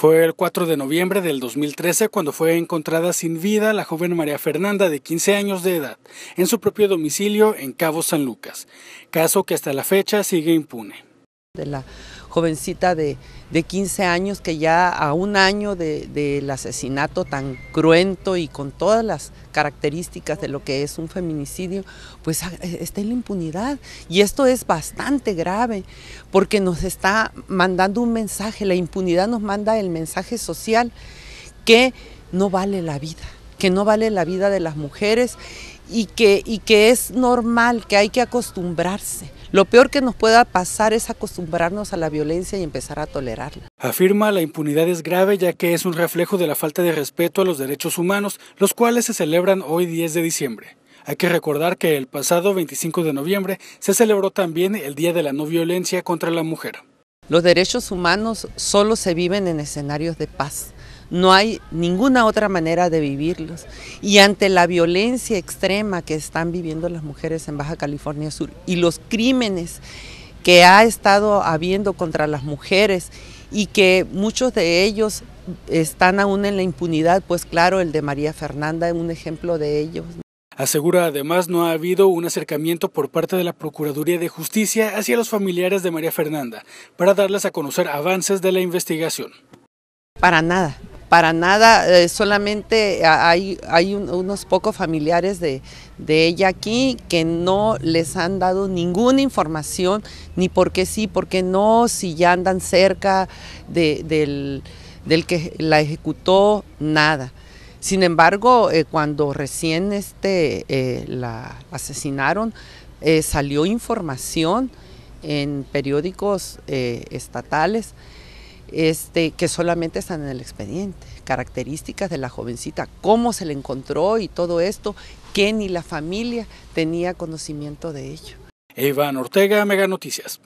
Fue el 4 de noviembre del 2013 cuando fue encontrada sin vida la joven María Fernanda de 15 años de edad en su propio domicilio en Cabo San Lucas, caso que hasta la fecha sigue impune de la jovencita de, de, 15 años que ya a un año del de, asesinato tan cruento y con todas las características de lo que es un feminicidio, pues ah, e, está en la impunidad. Y esto es bastante grave porque nos está mandando un mensaje, la impunidad nos manda el mensaje social que no vale la vida, que no vale la vida de las mujeres y que, y que es normal, que hay que acostumbrarse. Lo peor que nos pueda pasar es acostumbrarnos a la violencia y empezar a tolerarla. Afirma la impunidad es grave ya que es un reflejo de la falta de respeto a los derechos humanos, los cuales se celebran hoy 10 de diciembre. Hay que recordar que el pasado 25 de noviembre se celebró también el Día de la No Violencia contra la Mujer. Los derechos humanos solo se viven en escenarios de paz no hay ninguna otra manera de vivirlos. Y ante la violencia extrema que están viviendo las mujeres en Baja California Sur y los crímenes que ha estado habiendo contra las mujeres y que muchos de ellos están aún en la impunidad, pues claro, el de María Fernanda es un ejemplo de ellos. Asegura además no ha habido un acercamiento por parte de la Procuraduría de Justicia hacia los familiares de María Fernanda para darles a conocer avances de la investigación. Para nada para nada, eh, solamente hay, unos pocos familiares de, ella aquí que no les han dado ninguna información, ni por qué sí, por qué no, si ya andan cerca del, que la ejecutó, nada. Sin embargo, eh, cuando recién este, eh, la asesinaron, salió información en periódicos estatales este, que solamente están en el expediente. Características de la jovencita, cómo se le encontró y todo esto, que ni la familia tenía conocimiento de ello. Iván Ortega, Mega Noticias.